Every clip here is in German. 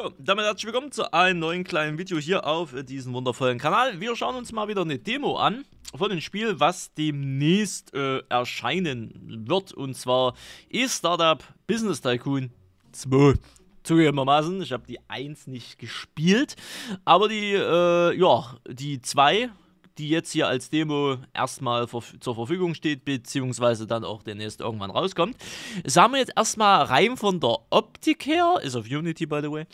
So, damit herzlich willkommen zu einem neuen kleinen Video hier auf diesem wundervollen Kanal. Wir schauen uns mal wieder eine Demo an von dem Spiel, was demnächst äh, erscheinen wird. Und zwar E-Startup Business Tycoon 2. Zugegebenermaßen, ich habe die 1 nicht gespielt, aber die, äh, ja, die 2 die jetzt hier als Demo erstmal zur Verfügung steht, beziehungsweise dann auch demnächst irgendwann rauskommt. Sagen wir jetzt erstmal rein von der Optik her, ist auf Unity by the way,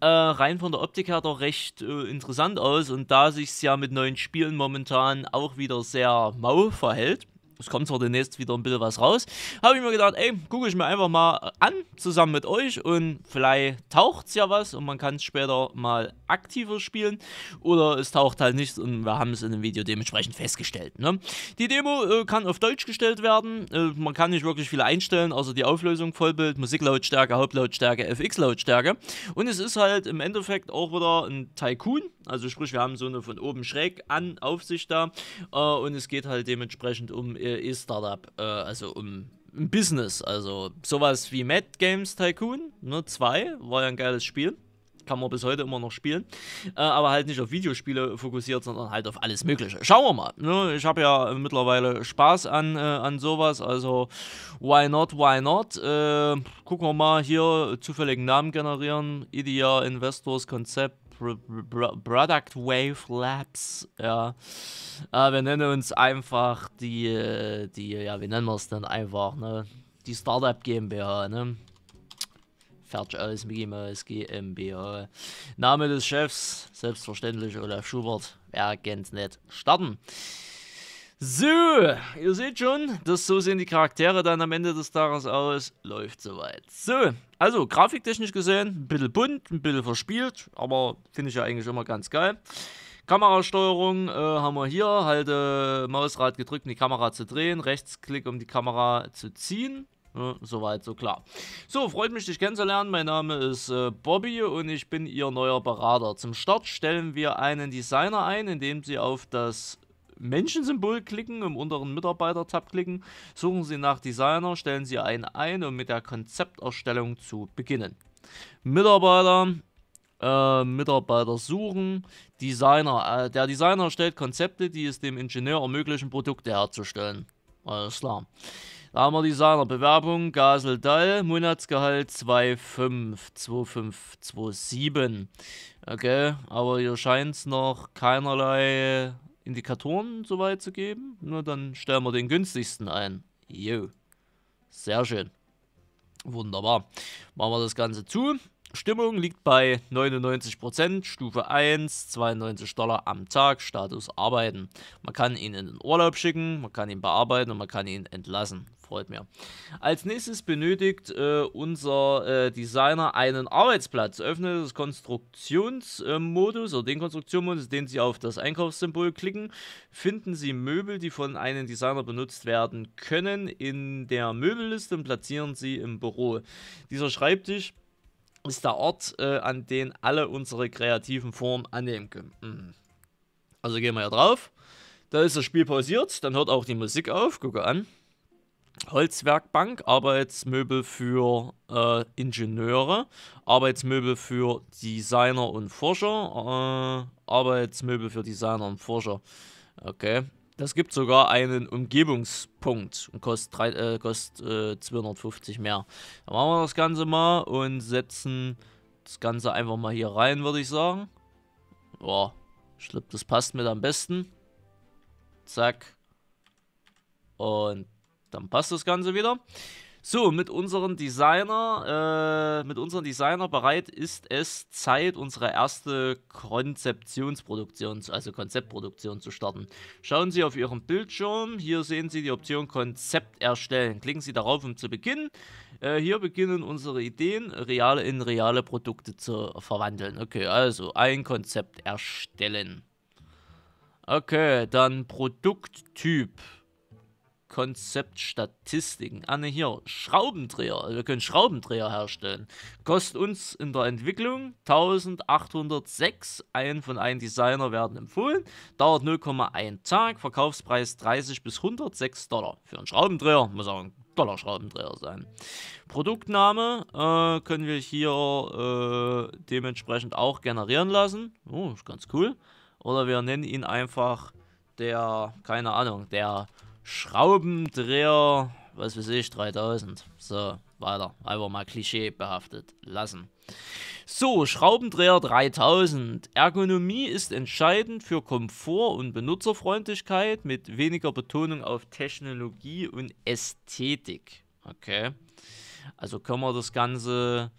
äh, rein von der Optik her doch recht äh, interessant aus und da sich es ja mit neuen Spielen momentan auch wieder sehr mau verhält, es kommt zwar demnächst wieder ein bisschen was raus, habe ich mir gedacht, ey, gucke ich mir einfach mal an, zusammen mit euch und vielleicht taucht es ja was und man kann es später mal aktiver spielen oder es taucht halt nichts und wir haben es in dem Video dementsprechend festgestellt. Ne? Die Demo äh, kann auf Deutsch gestellt werden, äh, man kann nicht wirklich viel einstellen, außer die Auflösung, Vollbild, Musiklautstärke, Hauptlautstärke, FX-Lautstärke und es ist halt im Endeffekt auch wieder ein Tycoon, also sprich, wir haben so eine von oben schräg an Aufsicht da äh, und es geht halt dementsprechend um äh, E-Startup, äh, also um ein Business. Also sowas wie Mad Games Tycoon, ne, war ja ein geiles Spiel. Kann man bis heute immer noch spielen. Äh, aber halt nicht auf Videospiele fokussiert, sondern halt auf alles Mögliche. Schauen wir mal. Ne? Ich habe ja mittlerweile Spaß an, äh, an sowas. Also, why not, why not? Äh, gucken wir mal hier. Zufälligen Namen generieren. Idea, Investors, Konzept, Product Wave Labs. Ja. Äh, wir nennen uns einfach die, äh, die, äh, ja, wie nennen wir es denn einfach, ne? Die Startup GmbH, ne? Fertig aus, Mickey Mouse GmbH. Name des Chefs, selbstverständlich Olaf Schubert. Wer kennt's nicht? Starten. So, ihr seht schon, das, so sehen die Charaktere dann am Ende des Tages aus. Läuft soweit. So, also grafiktechnisch gesehen, ein bisschen bunt, ein bisschen verspielt, aber finde ich ja eigentlich immer ganz geil. Kamerasteuerung äh, haben wir hier, halte äh, Mausrad gedrückt, um die Kamera zu drehen, Rechtsklick, um die Kamera zu ziehen. Ja, soweit, so klar. So, freut mich, dich kennenzulernen. Mein Name ist äh, Bobby und ich bin Ihr neuer Berater. Zum Start stellen wir einen Designer ein, indem Sie auf das Menschensymbol klicken, im unteren Mitarbeiter-Tab klicken, suchen Sie nach Designer, stellen Sie einen ein, um mit der Konzepterstellung zu beginnen. Mitarbeiter, äh, Mitarbeiter suchen, Designer. Äh, der Designer stellt Konzepte, die es dem Ingenieur ermöglichen, Produkte herzustellen. Alles klar. Da haben wir Designer, Bewerbung, Gasel Dall, Monatsgehalt 2,5, 2,5, 2,7. Okay, aber hier scheint es noch keinerlei Indikatoren soweit zu geben. Nur dann stellen wir den günstigsten ein. Jo. Sehr schön. Wunderbar. Machen wir das Ganze zu. Stimmung liegt bei 99%, Stufe 1, 92 Dollar am Tag, Status Arbeiten. Man kann ihn in den Urlaub schicken, man kann ihn bearbeiten und man kann ihn entlassen. Freut mir. Als nächstes benötigt äh, unser äh, Designer einen Arbeitsplatz. Öffne das Konstruktionsmodus äh, oder den Konstruktionsmodus, den Sie auf das Einkaufssymbol klicken. Finden Sie Möbel, die von einem Designer benutzt werden können, in der Möbelliste und platzieren Sie im Büro. Dieser Schreibtisch ist der Ort, äh, an den alle unsere kreativen Formen annehmen können. Mhm. Also gehen wir hier drauf. Da ist das Spiel pausiert, dann hört auch die Musik auf, gucke an. Holzwerkbank, Arbeitsmöbel für äh, Ingenieure, Arbeitsmöbel für Designer und Forscher, äh, Arbeitsmöbel für Designer und Forscher. Okay, das gibt sogar einen Umgebungspunkt und kostet, drei, äh, kostet äh, 250 mehr. Dann machen wir das Ganze mal und setzen das Ganze einfach mal hier rein, würde ich sagen. Boah, ich glaube, das passt mir am besten. Zack. Und dann passt das Ganze wieder. So, mit unserem Designer, äh, mit unserem Designer bereit ist es Zeit, unsere erste Konzeptionsproduktion, also Konzeptproduktion zu starten. Schauen Sie auf Ihrem Bildschirm. Hier sehen Sie die Option Konzept erstellen. Klicken Sie darauf, um zu beginnen. Äh, hier beginnen unsere Ideen, reale in reale Produkte zu verwandeln. Okay, also ein Konzept erstellen. Okay, dann Produkttyp. Konzeptstatistiken. Statistiken. Ah ne, hier, Schraubendreher. Also wir können Schraubendreher herstellen. Kostet uns in der Entwicklung 1806. Ein von einem Designer werden empfohlen. Dauert 0,1 Tag. Verkaufspreis 30 bis 106 Dollar. Für einen Schraubendreher muss auch ein Dollar Schraubendreher sein. Produktname äh, können wir hier äh, dementsprechend auch generieren lassen. Oh, ist ganz cool. Oder wir nennen ihn einfach der, keine Ahnung, der Schraubendreher, was weiß ich, 3000. So, weiter. Einfach mal klischeebehaftet lassen. So, Schraubendreher 3000. Ergonomie ist entscheidend für Komfort und Benutzerfreundlichkeit mit weniger Betonung auf Technologie und Ästhetik. Okay. Also können wir das Ganze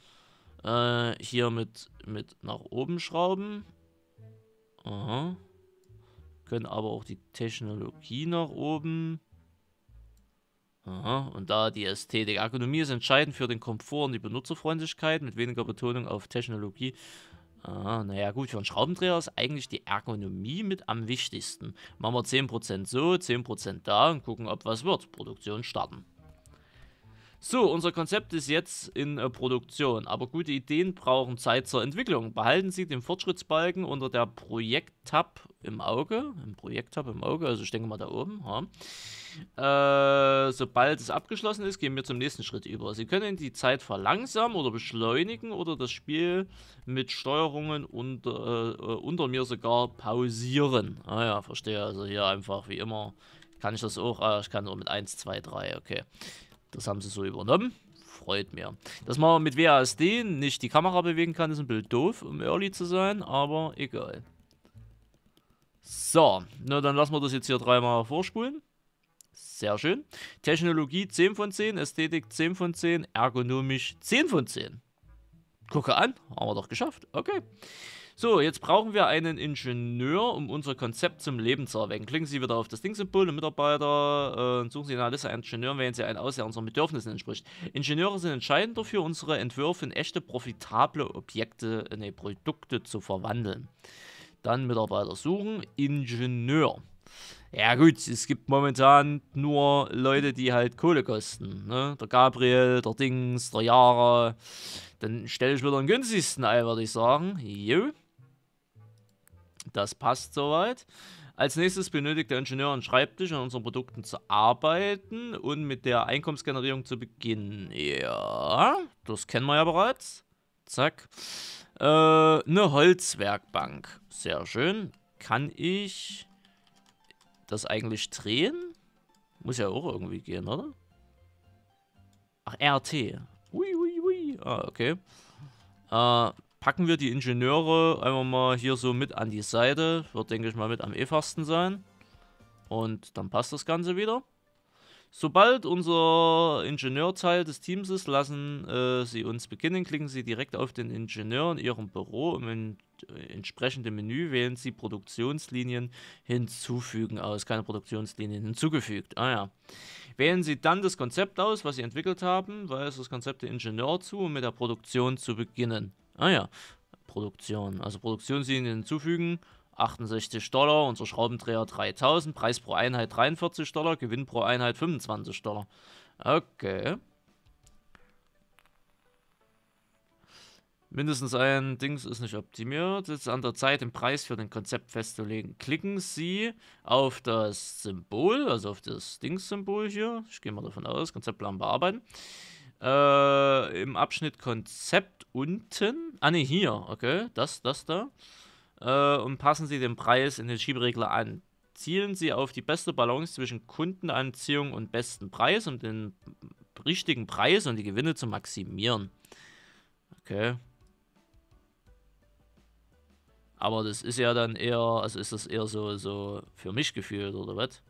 äh, hier mit, mit nach oben schrauben. Aha. Können aber auch die Technologie nach oben. Aha, und da die Ästhetik. Ergonomie ist entscheidend für den Komfort und die Benutzerfreundlichkeit mit weniger Betonung auf Technologie. Ah, naja gut, für einen Schraubendreher ist eigentlich die Ergonomie mit am wichtigsten. Machen wir 10% so, 10% da und gucken, ob was wird. Produktion starten. So, unser Konzept ist jetzt in äh, Produktion, aber gute Ideen brauchen Zeit zur Entwicklung. Behalten Sie den Fortschrittsbalken unter der Projekt-Tab im Auge, im Projekt-Tab im Auge, also ich denke mal da oben. Ja. Äh, sobald es abgeschlossen ist, gehen wir zum nächsten Schritt über. Sie können die Zeit verlangsamen oder beschleunigen oder das Spiel mit Steuerungen und, äh, äh unter mir sogar pausieren. Ah ja, verstehe, also hier einfach wie immer kann ich das auch? Ah, ich kann nur mit 1, 2, 3, okay. Das haben sie so übernommen. Freut mir. Dass man mit WASD nicht die Kamera bewegen kann, ist ein bisschen doof, um early zu sein, aber egal. So, na dann lassen wir das jetzt hier dreimal vorspulen. Sehr schön. Technologie 10 von 10, Ästhetik 10 von 10, ergonomisch 10 von 10. Gucke an, haben wir doch geschafft. Okay. So, jetzt brauchen wir einen Ingenieur, um unser Konzept zum Leben zu erwecken. Klicken Sie wieder auf das Dingsymbol, Mitarbeiter, äh, suchen Sie in einer Liste einen Ingenieur, wählen Sie einen aus, der unseren Bedürfnissen entspricht. Ingenieure sind entscheidend dafür, unsere Entwürfe in echte, profitable Objekte, nee, Produkte zu verwandeln. Dann Mitarbeiter suchen, Ingenieur. Ja gut, es gibt momentan nur Leute, die halt Kohle kosten. Ne? Der Gabriel, der Dings, der Jara. Dann stelle ich wieder den günstigsten ein, würde ich sagen. Jo. Das passt soweit. Als nächstes benötigt der Ingenieur einen Schreibtisch, um an unseren Produkten zu arbeiten und mit der Einkommensgenerierung zu beginnen. Ja, das kennen wir ja bereits. Zack. Äh, eine Holzwerkbank. Sehr schön. Kann ich das eigentlich drehen? Muss ja auch irgendwie gehen, oder? Ach, RT. Ui, ui, ui. Ah, okay. Äh, packen wir die Ingenieure einfach mal hier so mit an die Seite. Wird, denke ich mal, mit am einfachsten sein. Und dann passt das Ganze wieder. Sobald unser Ingenieur Teil des Teams ist, lassen äh, Sie uns beginnen. Klicken Sie direkt auf den Ingenieur in Ihrem Büro. Im in äh, entsprechende Menü wählen Sie Produktionslinien hinzufügen aus. Ah, keine Produktionslinien hinzugefügt. Ah ja. Wählen Sie dann das Konzept aus, was Sie entwickelt haben, weist das Konzept der Ingenieur zu, um mit der Produktion zu beginnen. Ah ja, Produktion. Also Produktionslinien hinzufügen. 68 Dollar, unser Schraubendreher 3000, Preis pro Einheit 43 Dollar, Gewinn pro Einheit 25 Dollar. Okay. Mindestens ein Dings ist nicht optimiert. Jetzt ist an der Zeit, den Preis für den Konzept festzulegen. Klicken Sie auf das Symbol, also auf das Dings-Symbol hier. Ich gehe mal davon aus, Konzeptplan bearbeiten. Äh, Im Abschnitt Konzept unten. Ah ne, hier. Okay, das, das da. Äh, und passen Sie den Preis in den Schieberegler an. Zielen Sie auf die beste Balance zwischen Kundenanziehung und besten Preis, um den richtigen Preis und die Gewinne zu maximieren. Okay. Aber das ist ja dann eher, also ist das eher so, so für mich gefühlt oder was?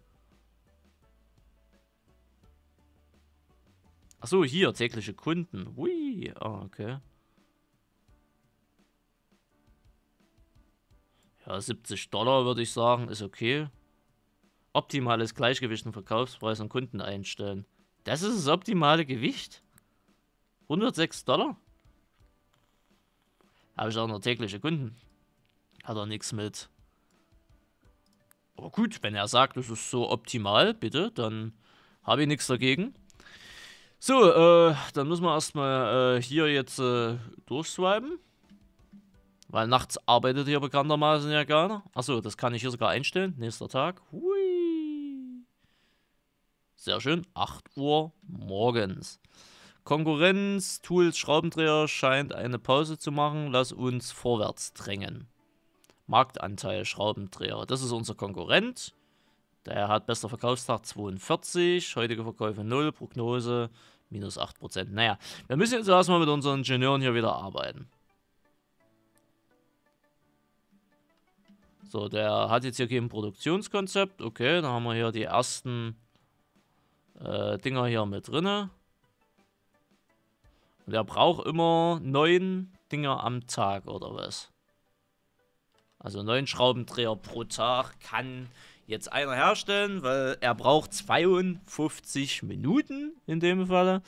Achso, hier, tägliche Kunden. Ui, ah, okay. Ja, 70 Dollar würde ich sagen, ist okay. Optimales Gleichgewicht im Verkaufspreis und Kunden einstellen. Das ist das optimale Gewicht? 106 Dollar? Habe ich auch noch tägliche Kunden. Hat er nichts mit. Aber gut, wenn er sagt, das ist so optimal, bitte, dann habe ich nichts dagegen. So, äh, dann müssen wir erstmal äh, hier jetzt äh, durchswipen. Weil nachts arbeitet hier bekanntermaßen ja gerne. Achso, das kann ich hier sogar einstellen. Nächster Tag. Hui. Sehr schön. 8 Uhr morgens. Konkurrenz, Tools, Schraubendreher scheint eine Pause zu machen. Lass uns vorwärts drängen. Marktanteil, Schraubendreher. Das ist unser Konkurrent. Der hat bester Verkaufstag 42, heutige Verkäufe 0, Prognose Minus 8%. Naja, wir müssen jetzt erstmal mit unseren Ingenieuren hier wieder arbeiten. So, der hat jetzt hier kein Produktionskonzept. Okay, dann haben wir hier die ersten äh, Dinger hier mit drinne. Und er braucht immer neun Dinger am Tag, oder was? Also neun Schraubendreher pro Tag kann jetzt einer herstellen, weil er braucht 52 Minuten in dem Falle,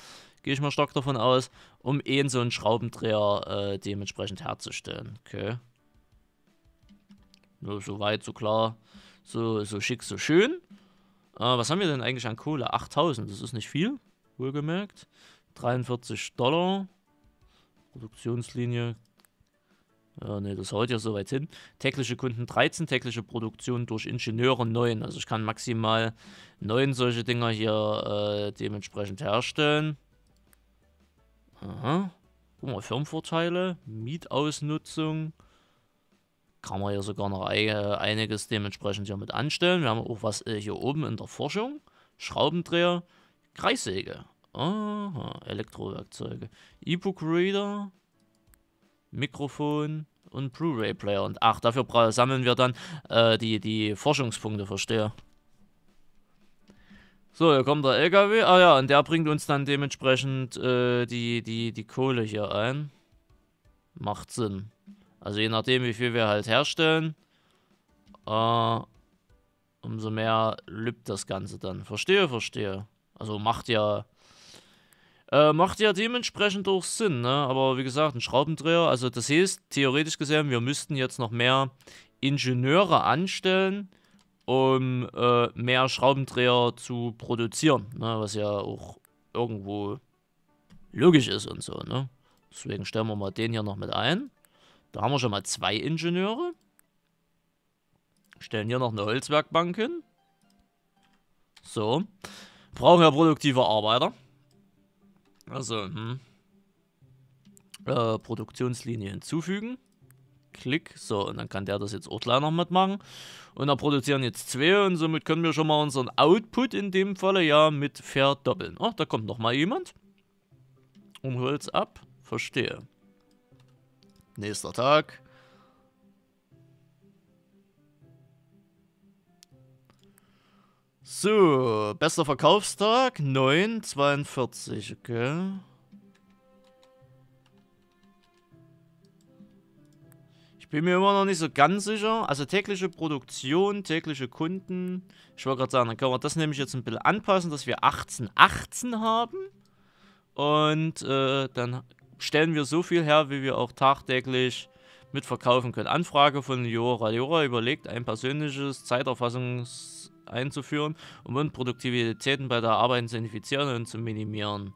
gehe ich mal stark davon aus, um eben so einen Schraubendreher äh, dementsprechend herzustellen. Okay. Nur so weit, so klar, so, so schick, so schön. Äh, was haben wir denn eigentlich an Kohle? 8000, das ist nicht viel, wohlgemerkt. 43 Dollar. Produktionslinie äh, nee, das haut ja soweit hin. Tägliche Kunden 13, tägliche Produktion durch Ingenieure 9. Also ich kann maximal 9 solche Dinger hier äh, dementsprechend herstellen. Aha. Guck mal, Firmenvorteile, Mietausnutzung. Kann man hier sogar noch äh, einiges dementsprechend hier mit anstellen. Wir haben auch was äh, hier oben in der Forschung. Schraubendreher, Kreissäge. Aha, Elektrowerkzeuge. E-Book-Reader, Mikrofon und Blu-ray-Player. Und ach, dafür sammeln wir dann äh, die, die Forschungspunkte, verstehe. So, hier kommt der LKW. Ah ja, und der bringt uns dann dementsprechend äh, die, die, die Kohle hier ein. Macht Sinn. Also je nachdem, wie viel wir halt herstellen, äh, umso mehr lübt das Ganze dann. Verstehe, verstehe. Also macht ja äh, macht ja dementsprechend auch Sinn, ne? Aber wie gesagt, ein Schraubendreher, also das heißt, theoretisch gesehen, wir müssten jetzt noch mehr Ingenieure anstellen, um äh, mehr Schraubendreher zu produzieren, ne? Was ja auch irgendwo logisch ist und so, ne? Deswegen stellen wir mal den hier noch mit ein. Da haben wir schon mal zwei Ingenieure. Stellen hier noch eine Holzwerkbank hin. So. Brauchen ja produktive Arbeiter. Also, hm. äh, Produktionslinie hinzufügen. Klick. So, und dann kann der das jetzt auch gleich noch mitmachen. Und da produzieren jetzt zwei und somit können wir schon mal unseren Output in dem Falle ja mit verdoppeln. Ach, oh, da kommt nochmal jemand. Und holt's ab. Verstehe. Nächster Tag. So, bester Verkaufstag, 9,42, okay. Ich bin mir immer noch nicht so ganz sicher. Also tägliche Produktion, tägliche Kunden. Ich wollte gerade sagen, dann können wir das nämlich jetzt ein bisschen anpassen, dass wir 18, 18 haben. Und äh, dann stellen wir so viel her, wie wir auch tagtäglich mitverkaufen können. Anfrage von Jora. Jora überlegt ein persönliches Zeiterfassungs- einzuführen, um Unproduktivitäten bei der Arbeit zu identifizieren und zu minimieren.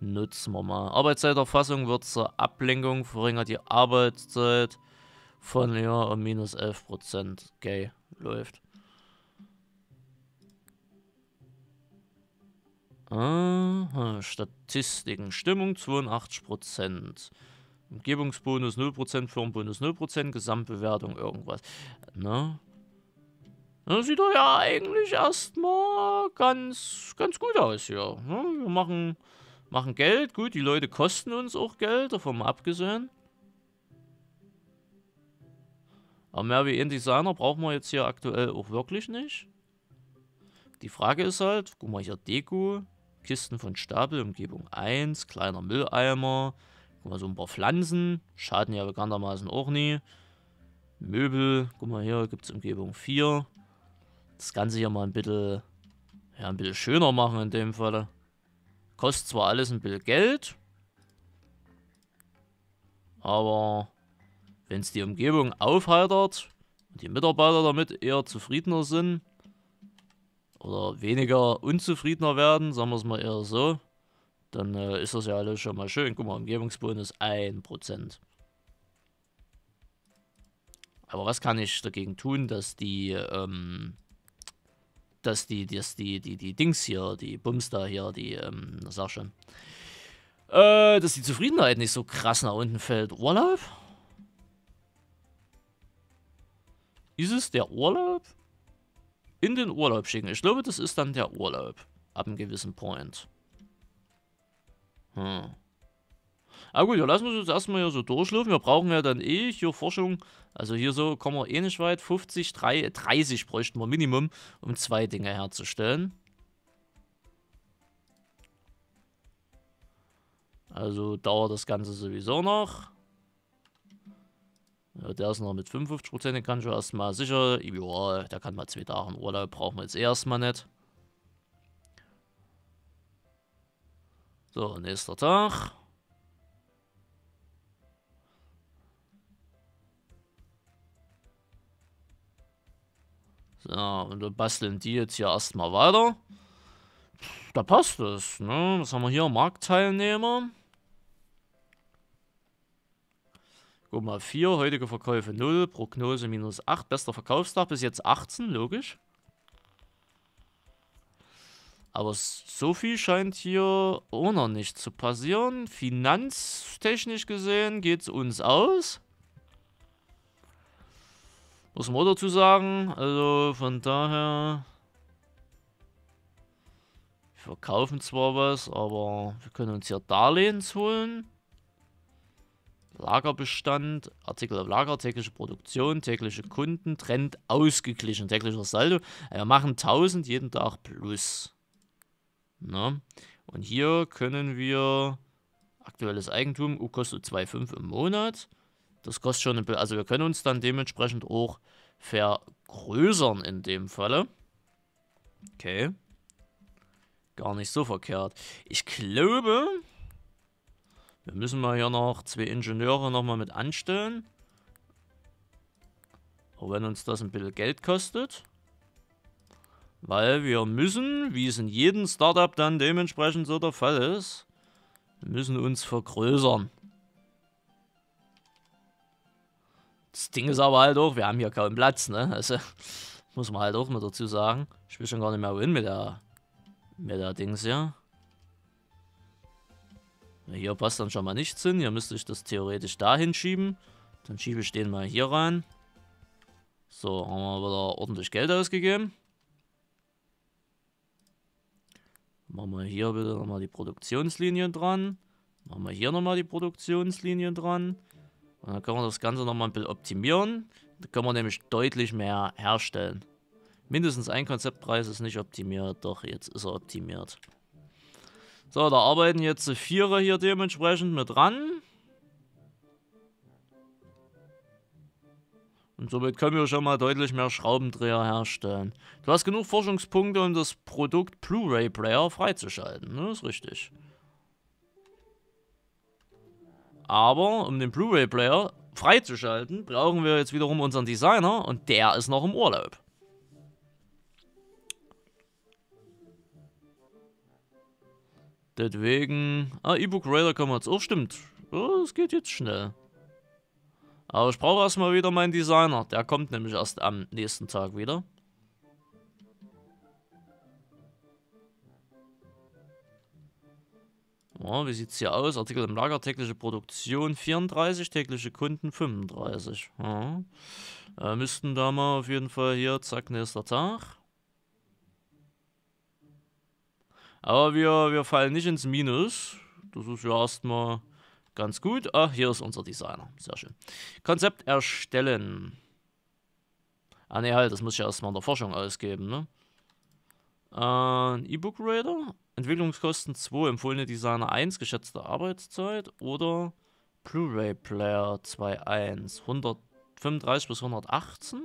Nutzen wir mal. Arbeitszeiterfassung wird zur Ablenkung, verringert die Arbeitszeit von ja, um minus 11%. Okay, läuft. Aha, Statistiken. Stimmung 82%. Umgebungsbonus 0%, Firmenbonus 0%, Gesamtbewertung irgendwas. Ne? Das sieht doch ja eigentlich erstmal ganz, ganz gut aus hier. Ne? Wir machen, machen Geld, gut, die Leute kosten uns auch Geld, davon mal abgesehen. Aber mehr wie InDesigner brauchen wir jetzt hier aktuell auch wirklich nicht. Die Frage ist halt, guck mal hier, Deko, Kisten von Stapel, Umgebung 1, kleiner Mülleimer, guck mal so ein paar Pflanzen, schaden ja bekanntermaßen auch nie. Möbel, guck mal hier, gibt es Umgebung 4 das Ganze hier mal ein bisschen, ja, ein bisschen schöner machen in dem Falle. Kostet zwar alles ein bisschen Geld, aber wenn es die Umgebung aufheitert und die Mitarbeiter damit eher zufriedener sind oder weniger unzufriedener werden, sagen wir es mal eher so, dann äh, ist das ja alles schon mal schön. Guck mal, Umgebungsbonus 1%. Aber was kann ich dagegen tun, dass die ähm, dass die, dass die, die, die Dings hier, die Bums da hier, die, ähm, sag schon, äh, dass die Zufriedenheit nicht so krass nach unten fällt. Urlaub? Ist es der Urlaub? In den Urlaub schicken. Ich glaube, das ist dann der Urlaub. Ab einem gewissen Point. Hm. Aber ah gut, ja, lassen wir es uns erstmal hier so durchlaufen. Wir brauchen ja dann eh hier Forschung. Also hier so kommen wir eh nicht weit. 50, 3, 30 bräuchten wir Minimum, um zwei Dinge herzustellen. Also dauert das Ganze sowieso noch. Ja, der ist noch mit 55% kann ich erstmal sicher. Ja, der kann mal zwei Tage Urlaub, brauchen wir jetzt eh erstmal nicht. So, nächster Tag. So, und dann basteln die jetzt hier erstmal weiter. Da passt es, ne? Was haben wir hier? Marktteilnehmer. Guck mal, 4, heutige Verkäufe 0, Prognose minus 8, bester Verkaufstag bis jetzt 18, logisch. Aber so viel scheint hier auch noch nicht zu passieren. Finanztechnisch gesehen geht es uns aus. Muss man dazu sagen. Also von daher. Wir verkaufen zwar was, aber wir können uns hier Darlehen holen. Lagerbestand, Artikel auf Lager, tägliche Produktion, tägliche Kunden, Trend ausgeglichen, täglicher Saldo. Äh, wir machen 1000 jeden Tag plus. Na? Ne? Und hier können wir aktuelles Eigentum, U kostet 2,5 im Monat. Das kostet schon eine, also wir können uns dann dementsprechend auch vergrößern in dem Falle. Okay. Gar nicht so verkehrt. Ich glaube, wir müssen mal hier noch zwei Ingenieure nochmal mit anstellen. Auch wenn uns das ein bisschen Geld kostet. Weil wir müssen, wie es in jedem Startup dann dementsprechend so der Fall ist, müssen uns vergrößern. Das Ding ist aber halt auch, wir haben hier kaum Platz, ne? Also, muss man halt auch mal dazu sagen. Ich will schon gar nicht mehr hin mit der, mit der Dings hier. hier passt dann schon mal nichts hin. Hier müsste ich das theoretisch da hinschieben. Dann schiebe ich den mal hier rein. So, haben wir wieder ordentlich Geld ausgegeben. Machen wir hier wieder nochmal die Produktionslinien dran. Machen wir hier nochmal die Produktionslinien dran. Und dann können wir das Ganze nochmal ein bisschen optimieren. Da können wir nämlich deutlich mehr herstellen. Mindestens ein Konzeptpreis ist nicht optimiert, doch jetzt ist er optimiert. So, da arbeiten jetzt die Vierer hier dementsprechend mit ran. Und somit können wir schon mal deutlich mehr Schraubendreher herstellen. Du hast genug Forschungspunkte, um das Produkt Blu-ray Player freizuschalten, Das ne? Ist richtig. Aber um den Blu-ray-Player freizuschalten, brauchen wir jetzt wiederum unseren Designer und der ist noch im Urlaub. Deswegen... Ah, E-Book Raider kann man jetzt auch, stimmt. Oh, das geht jetzt schnell. Aber ich brauche erstmal wieder meinen Designer. Der kommt nämlich erst am nächsten Tag wieder. Ja, wie sieht es hier aus? Artikel im Lager, tägliche Produktion 34, tägliche Kunden 35. Ja. Äh, müssten da mal auf jeden Fall hier, zack, nächster Tag. Aber wir, wir fallen nicht ins Minus. Das ist ja erstmal ganz gut. Ah, hier ist unser Designer. Sehr schön. Konzept erstellen. Ah ne, halt, das muss ich erstmal in der Forschung ausgeben, ne? Äh, ein E-Book-Raider? Entwicklungskosten 2, empfohlene Designer 1, geschätzte Arbeitszeit oder Blu-ray Player 2.1, 135 bis 118,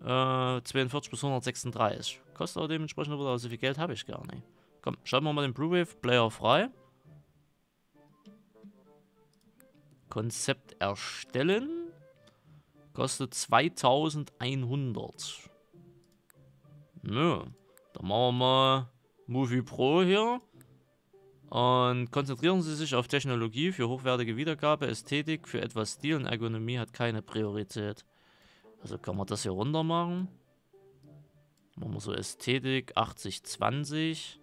äh, 42 bis 136. Kostet aber dementsprechend wieder, so viel Geld habe ich gar nicht. Komm, schalten wir mal den Blu-ray Player frei. Konzept erstellen. Kostet 2100. Nö, dann machen wir mal Movie Pro hier. Und konzentrieren Sie sich auf Technologie für hochwertige Wiedergabe, Ästhetik, für etwas Stil und Ergonomie hat keine Priorität. Also kann man das hier runter machen. Machen wir so Ästhetik 8020.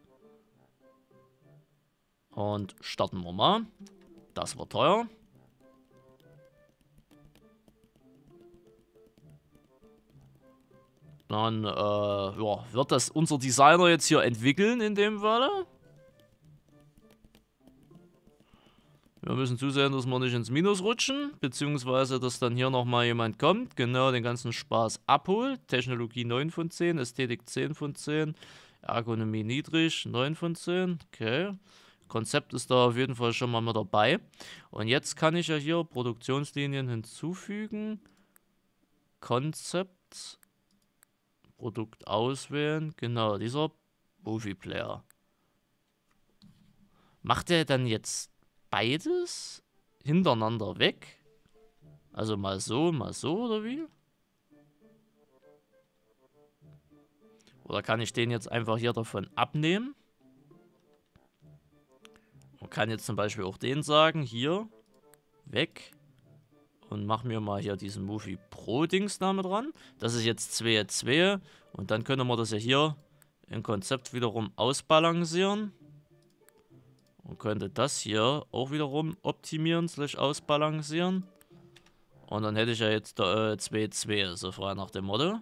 Und starten wir mal. Das war teuer. Dann äh, ja, wird das unser Designer jetzt hier entwickeln in dem Falle. Wir müssen zusehen, dass wir nicht ins Minus rutschen, beziehungsweise, dass dann hier nochmal jemand kommt, genau den ganzen Spaß abholt. Technologie 9 von 10, Ästhetik 10 von 10, Ergonomie niedrig 9 von 10, okay. Konzept ist da auf jeden Fall schon mal mit dabei. Und jetzt kann ich ja hier Produktionslinien hinzufügen. Konzept Produkt auswählen. Genau, dieser Movie-Player. Macht er dann jetzt beides hintereinander weg? Also mal so, mal so oder wie? Oder kann ich den jetzt einfach hier davon abnehmen? Man kann jetzt zum Beispiel auch den sagen, hier, weg und mache mir mal hier diesen Movie Pro Dings damit dran. Das ist jetzt 2, 2 und dann können wir das ja hier im Konzept wiederum ausbalancieren. Und könnte das hier auch wiederum optimieren, slash ausbalancieren. Und dann hätte ich ja jetzt 2-2, äh, so frei nach dem Motto.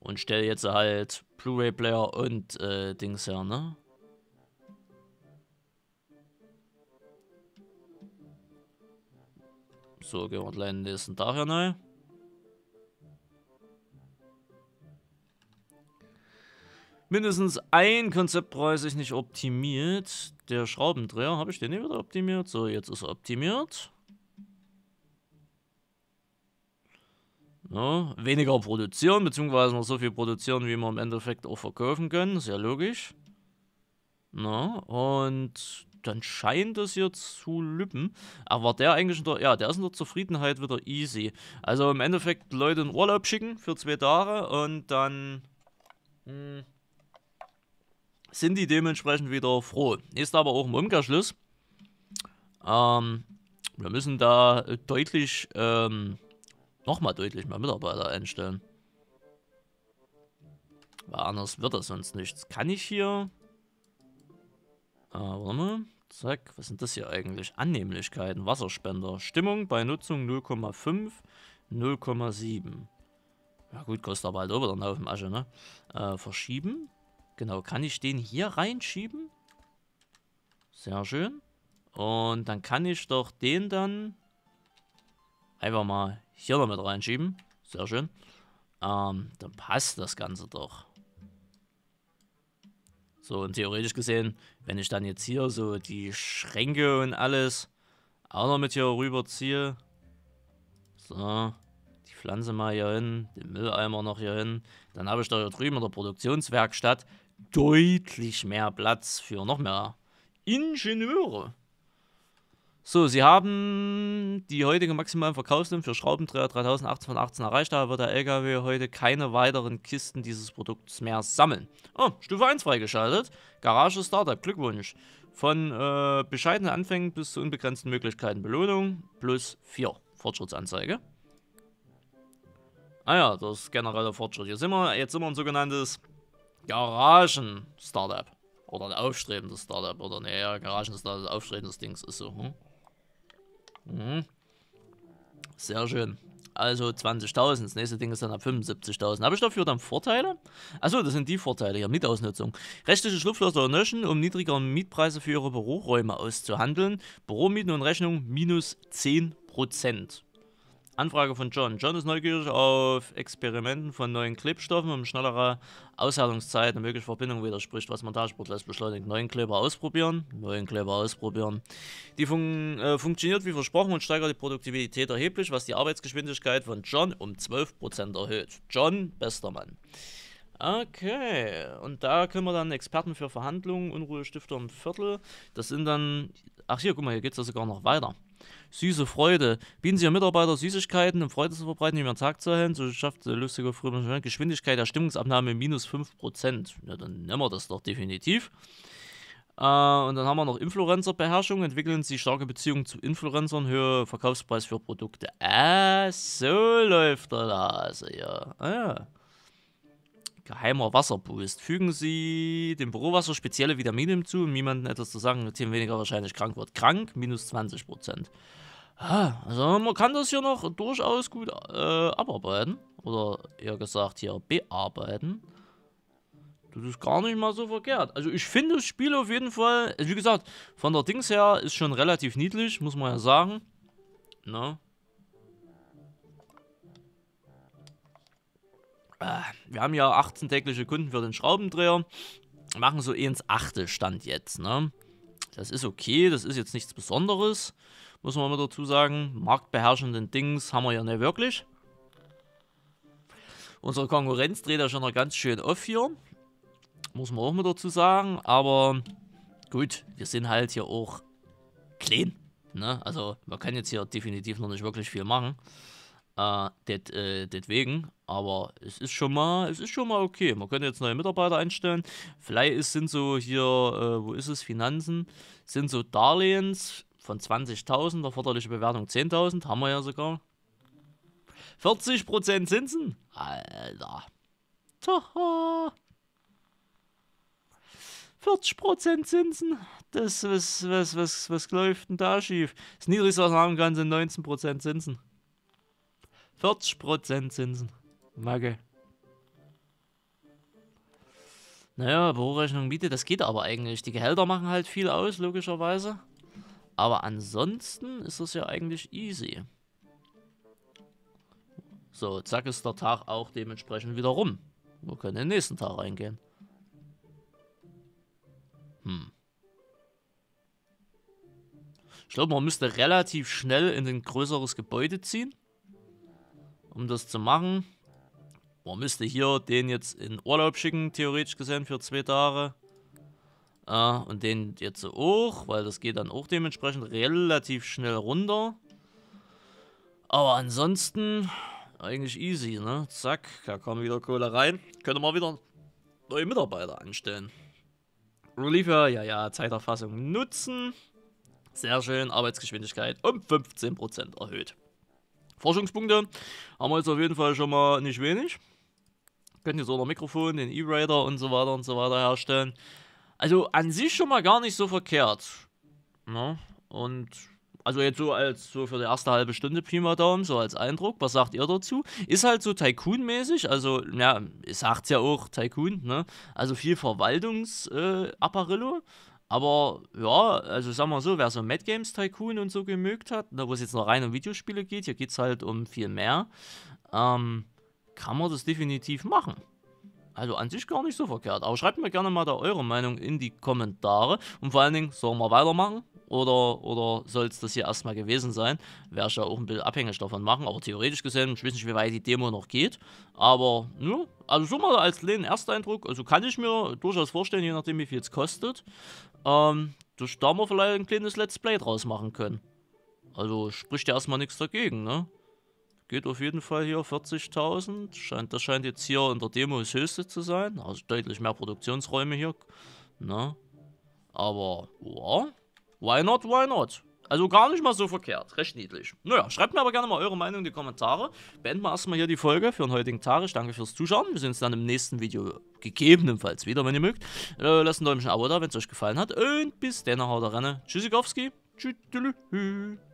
Und stelle jetzt halt Blu-ray Player und äh, Dings her, ne? So, gehen wir gleich den nächsten Tag neu. Mindestens ein Konzeptpreis ist nicht optimiert. Der Schraubendreher, habe ich den nicht wieder optimiert? So, jetzt ist er optimiert. Ja, weniger produzieren, beziehungsweise noch so viel produzieren, wie wir im Endeffekt auch verkaufen können. Sehr ja logisch. Na, und dann scheint es hier zu lüppen. Aber war der eigentlich, in der, ja, der ist in der Zufriedenheit wieder easy. Also im Endeffekt Leute in Urlaub schicken für zwei Tage und dann mh, hm, sind die dementsprechend wieder froh. Ist aber auch im Umkehrschluss. Ähm, wir müssen da deutlich, ähm, nochmal deutlich mehr Mitarbeiter einstellen. Weil anders wird das sonst nichts. Kann ich hier äh, warte mal. Zack, was sind das hier eigentlich? Annehmlichkeiten, Wasserspender. Stimmung bei Nutzung 0,5, 0,7. Ja gut, kostet aber halt auch wieder einen Haufen Asche, ne? Äh, verschieben. Genau, kann ich den hier reinschieben? Sehr schön. Und dann kann ich doch den dann einfach mal hier damit reinschieben. Sehr schön. Ähm, dann passt das Ganze doch. So, und theoretisch gesehen, wenn ich dann jetzt hier so die Schränke und alles auch noch mit hier rüberziehe. So, die Pflanze mal hier hin, den Mülleimer noch hier hin. Dann habe ich da hier drüben in der Produktionswerkstatt deutlich mehr Platz für noch mehr Ingenieure. So, Sie haben die heutige maximalen Verkaufsnummer für Schraubendreher 3018 von 18 erreicht. Daher wird der LKW heute keine weiteren Kisten dieses Produkts mehr sammeln. Oh, Stufe 1 freigeschaltet. Garage Startup, Glückwunsch. Von äh, bescheidenen Anfängen bis zu unbegrenzten Möglichkeiten. Belohnung plus 4. Fortschrittsanzeige. Ah ja, das generelle Fortschritt. Hier sind wir, jetzt sind wir ein sogenanntes Garagen-Startup. Oder ein aufstrebendes Startup. Oder ne, ja, Garagen-Startup, aufstrebendes Ding ist so. Hm? Mhm. Sehr schön. Also 20.000. Das nächste Ding ist dann ab 75.000. Habe ich dafür dann Vorteile? Achso, das sind die Vorteile hier. Mietausnutzung. Rechtliche Schlupflöcher löschen, um niedrigere Mietpreise für ihre Büroräume auszuhandeln. Büromieten und Rechnung minus 10%. Anfrage von John. John ist neugierig auf Experimenten von neuen Klebstoffen, um schnellere Aushaltungszeit eine mögliche Verbindung widerspricht, was Montagebord lässt beschleunigt. Neuen Kleber ausprobieren, neuen Kleber ausprobieren. Die fun äh, funktioniert wie versprochen und steigert die Produktivität erheblich, was die Arbeitsgeschwindigkeit von John um 12% erhöht. John, bester Mann. Okay, und da können wir dann Experten für Verhandlungen, Unruhestifter im Viertel, das sind dann, ach hier, guck mal, hier geht es ja sogar noch weiter süße Freude. Bieten Sie Ihren Mitarbeiter Süßigkeiten, um Freude zu verbreiten, um Ihren Tag zu erhellen. So schafft äh, lustige Fröhliche Geschwindigkeit der Stimmungsabnahme minus 5%. Ja, dann nehmen wir das doch definitiv. Äh, und dann haben wir noch Influencer-Beherrschung. Entwickeln Sie starke Beziehungen zu Influencern, höhe Verkaufspreis für Produkte. Ah, so läuft der Lase, also, Ja, ah, ja. Geheimer Wasserboost. Fügen Sie dem Bürowasser spezielle Vitamine hinzu, um niemandem etwas zu sagen, mit dem weniger wahrscheinlich krank wird. Krank, minus 20%. Ah, also man kann das hier noch durchaus gut äh, abarbeiten. Oder eher gesagt hier bearbeiten. Das ist gar nicht mal so verkehrt. Also ich finde das Spiel auf jeden Fall, also wie gesagt, von der Dings her ist schon relativ niedlich, muss man ja sagen. Ne? Äh, wir haben ja 18 tägliche Kunden für den Schraubendreher. Machen so eh ins achte Stand jetzt, ne? Das ist okay, das ist jetzt nichts Besonderes, muss man mal dazu sagen. Marktbeherrschenden Dings haben wir ja nicht wirklich. Unsere Konkurrenz dreht ja schon noch ganz schön auf hier. Muss man auch mal dazu sagen, aber gut, wir sind halt hier auch clean. Ne? Also man kann jetzt hier definitiv noch nicht wirklich viel machen. Äh, det, äh, deswegen, aber es ist schon mal, es ist schon mal okay. Man könnte jetzt neue Mitarbeiter einstellen. Vielleicht ist, sind so hier, äh, wo ist es, Finanzen, sind so Darlehens von 20.000, erforderliche Bewertung 10.000, haben wir ja sogar. 40% Zinsen? Alter. Taha. 40% Zinsen? Das, was, was, was, was läuft denn da schief? Das niedrigste, was wir haben kann, sind 19% Zinsen. 40% Zinsen. Magge. Naja, Bürorechnung, Miete, das geht aber eigentlich. Die Gehälter machen halt viel aus, logischerweise. Aber ansonsten ist das ja eigentlich easy. So, zack ist der Tag auch dementsprechend wieder rum. Wir können den nächsten Tag reingehen. Hm. Ich glaube, man müsste relativ schnell in ein größeres Gebäude ziehen um das zu machen. Man müsste hier den jetzt in Urlaub schicken, theoretisch gesehen, für zwei Tage. Äh, und den jetzt auch, weil das geht dann auch dementsprechend relativ schnell runter. Aber ansonsten eigentlich easy, ne? Zack, da kommt wieder Kohle rein. Könnte mal wieder neue Mitarbeiter anstellen. Reliefer, ja, ja, Zeiterfassung nutzen. Sehr schön, Arbeitsgeschwindigkeit um 15% erhöht. Forschungspunkte haben wir jetzt auf jeden Fall schon mal nicht wenig. Können jetzt auch noch Mikrofon, den E-Rader und so weiter und so weiter herstellen. Also an sich schon mal gar nicht so verkehrt. Ne? Und also jetzt so als so für die erste halbe Stunde Prima Daumen, so als Eindruck, was sagt ihr dazu? Ist halt so Tycoon-mäßig, also, ja, sagt's ja auch Tycoon, ne? Also viel Verwaltungsapparillo, äh, aber ja, also sagen wir so, wer so Mad Games Tycoon und so gemögt hat, da wo es jetzt noch rein um Videospiele geht, hier geht es halt um viel mehr, ähm, kann man das definitiv machen. Also an sich gar nicht so verkehrt. Aber schreibt mir gerne mal da eure Meinung in die Kommentare. Und vor allen Dingen, sollen wir weitermachen? oder, oder soll es das hier erstmal gewesen sein? Wäre ich ja auch ein bisschen abhängig davon machen, aber theoretisch gesehen, ich weiß nicht, wie weit die Demo noch geht, aber, ne, also so mal als kleinen Ersteindruck, also kann ich mir durchaus vorstellen, je nachdem, wie viel es kostet, ähm, dass da mal vielleicht ein kleines Let's Play draus machen können. Also spricht ja erstmal nichts dagegen, ne? Geht auf jeden Fall hier 40.000. Scheint, das scheint jetzt hier in der Demo das höchste zu sein. Also deutlich mehr Produktionsräume hier. Ne? Aber, ja, Why not, why not? Also gar nicht mal so verkehrt. Recht niedlich. Naja, schreibt mir aber gerne mal eure Meinung in die Kommentare. Beenden wir erstmal hier die Folge für den heutigen Tag. Ich danke fürs Zuschauen. Wir sehen uns dann im nächsten Video gegebenenfalls wieder, wenn ihr mögt. Äh, lasst ein Däumchen Abo da, wenn es euch gefallen hat. Und bis dann, haut rein. Tschüssikowski. Tschüss.